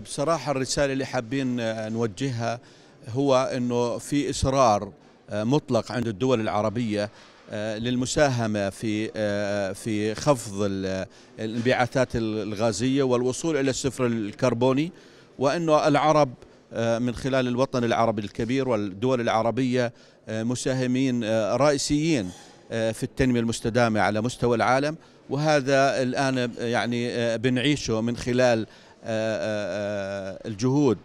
بصراحة الرسالة اللي حابين آه، نوجهها هو أنه في إصرار آه، مطلق عند الدول العربية آه، للمساهمة في في خفض الانبعاثات الغازية والوصول إلى الصفر الكربوني وأنه العرب من خلال الوطن العربي الكبير والدول العربية مساهمين رئيسيين في التنمية المستدامة على مستوى العالم وهذا الآن يعني بنعيشه من خلال آه، آه، آه، الجهود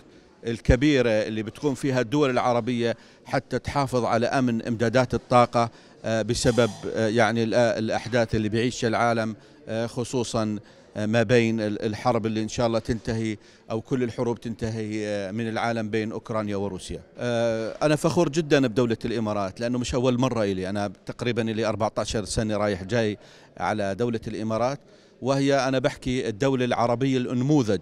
الكبيرة اللي بتقوم فيها الدول العربية حتى تحافظ على أمن إمدادات الطاقة بسبب يعني الأحداث اللي بيعيشها العالم خصوصاً ما بين الحرب اللي ان شاء الله تنتهي او كل الحروب تنتهي آه، من العالم بين اوكرانيا وروسيا. آه، انا فخور جدا بدوله الامارات لانه مش اول مره الي، انا تقريبا لي 14 سنه رايح جاي على دوله الامارات وهي انا بحكي الدوله العربيه الانموذج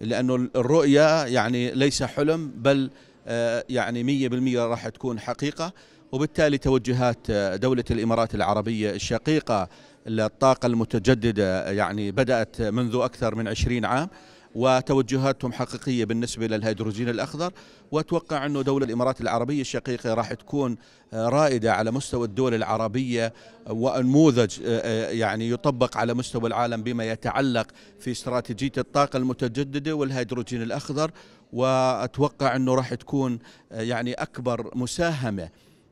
لانه الرؤيه يعني ليس حلم بل آه، يعني 100% راح تكون حقيقه وبالتالي توجهات دوله الامارات العربيه الشقيقه الطاقة المتجددة يعني بدأت منذ أكثر من 20 عام وتوجهاتهم حقيقية بالنسبة للهيدروجين الأخضر وأتوقع أنه دولة الإمارات العربية الشقيقة راح تكون آه، رائدة على مستوى الدول العربية ونموذج آه، آه، يعني يطبق على مستوى العالم بما يتعلق في استراتيجية الطاقة المتجددة والهيدروجين الأخضر وأتوقع أنه راح تكون يعني أكبر مساهمة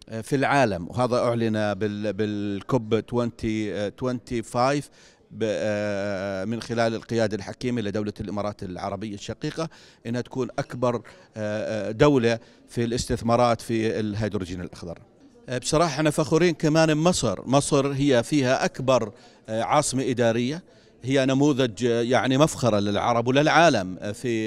آه، في العالم وهذا أعلن بالكوب 2025 آه، آه، من خلال القيادة الحكيمة لدولة الإمارات العربية الشقيقة أنها تكون أكبر دولة في الاستثمارات في الهيدروجين الأخضر بصراحة احنا فخورين كمان بمصر مصر هي فيها أكبر عاصمة إدارية هي نموذج يعني مفخرة للعرب وللعالم في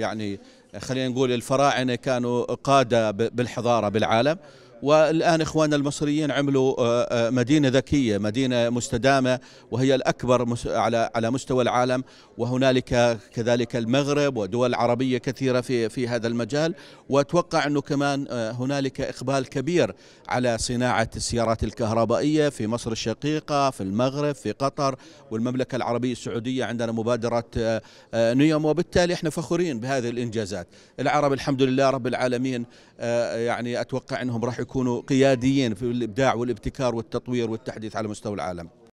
يعني خلينا نقول الفراعنة كانوا قادة بالحضارة بالعالم والآن إخواننا المصريين عملوا آه، آه، مدينة ذكية مدينة مستدامة وهي الأكبر على على مستوى العالم وهنالك كذلك المغرب ودول عربية كثيرة في في هذا المجال وأتوقع أنه كمان آه، هنالك إقبال كبير على صناعة السيارات الكهربائية في مصر الشقيقة في المغرب في قطر والمملكة العربية السعودية عندنا مبادرة نيوم وبالتالي احنا فخورين بهذه الإنجازات العرب الحمد لله رب العالمين يعني أتوقع أنهم راح يكونوا قياديين في الإبداع والابتكار والتطوير والتحديث على مستوى العالم